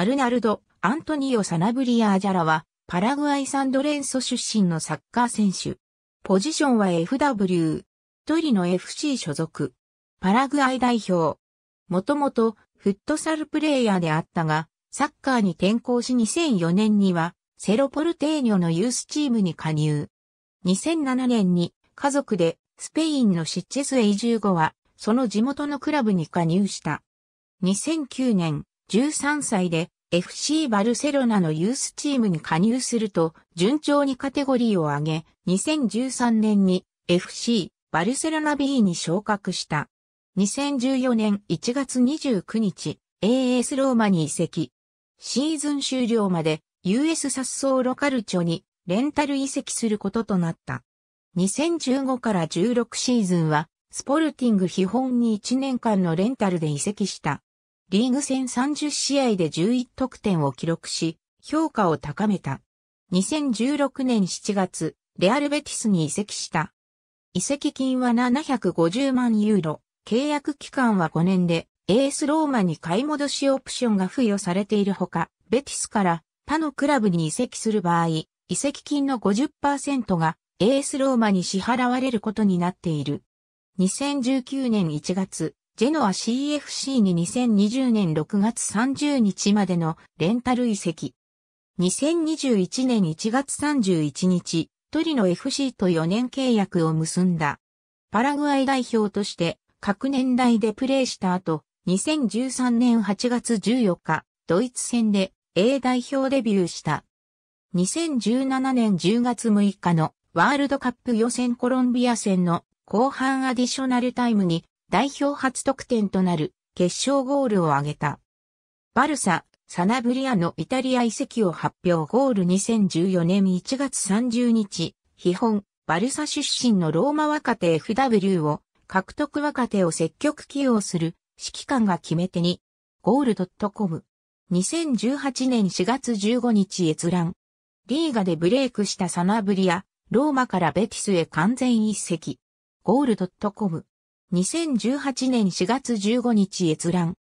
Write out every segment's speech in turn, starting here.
アルナルド・アントニオ・サナブリア・アジャラは、パラグアイ・サンドレンソ出身のサッカー選手。ポジションは FW。トリノ FC 所属。パラグアイ代表。もともと、フットサルプレイヤーであったが、サッカーに転向し2004年には、セロポルテーニョのユースチームに加入。2007年に、家族で、スペインのシッチェスへ移住後は、その地元のクラブに加入した。2009年、13歳で FC バルセロナのユースチームに加入すると、順調にカテゴリーを上げ、2013年に FC バルセロナ B に昇格した。2014年1月29日、AS ローマに移籍。シーズン終了まで US サッソーロカルチョにレンタル移籍することとなった。2015から16シーズンは、スポルティング基本に1年間のレンタルで移籍した。リーグ戦30試合で11得点を記録し、評価を高めた。2016年7月、レアルベティスに移籍した。移籍金は750万ユーロ、契約期間は5年で、エースローマに買い戻しオプションが付与されているほか、ベティスから他のクラブに移籍する場合、移籍金の50%がエースローマに支払われることになっている。2019年1月、ジェノア CFC に2020年6月30日までのレンタル移籍。2021年1月31日、トリノ FC と4年契約を結んだ。パラグアイ代表として各年代でプレーした後、2013年8月14日、ドイツ戦で A 代表デビューした。2017年10月6日のワールドカップ予選コロンビア戦の後半アディショナルタイムに代表初得点となる決勝ゴールを挙げた。バルサ、サナブリアのイタリア遺跡を発表ゴール2014年1月30日、基本、バルサ出身のローマ若手 FW を獲得若手を積極起用する指揮官が決め手に、ゴール .com。2018年4月15日閲覧。リーガでブレイクしたサナブリア、ローマからベティスへ完全一席。ゴール .com。2018年4月15日閲覧。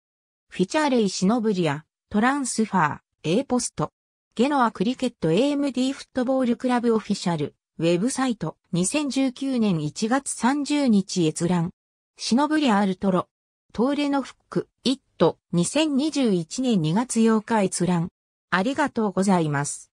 フィチャーレイ・シノブリア、トランスファー、A ポスト。ゲノアクリケット AMD フットボールクラブオフィシャル、ウェブサイト、2019年1月30日閲覧。シノブリア・アルトロ。トーレノフック、イット、2021年2月8日閲覧。ありがとうございます。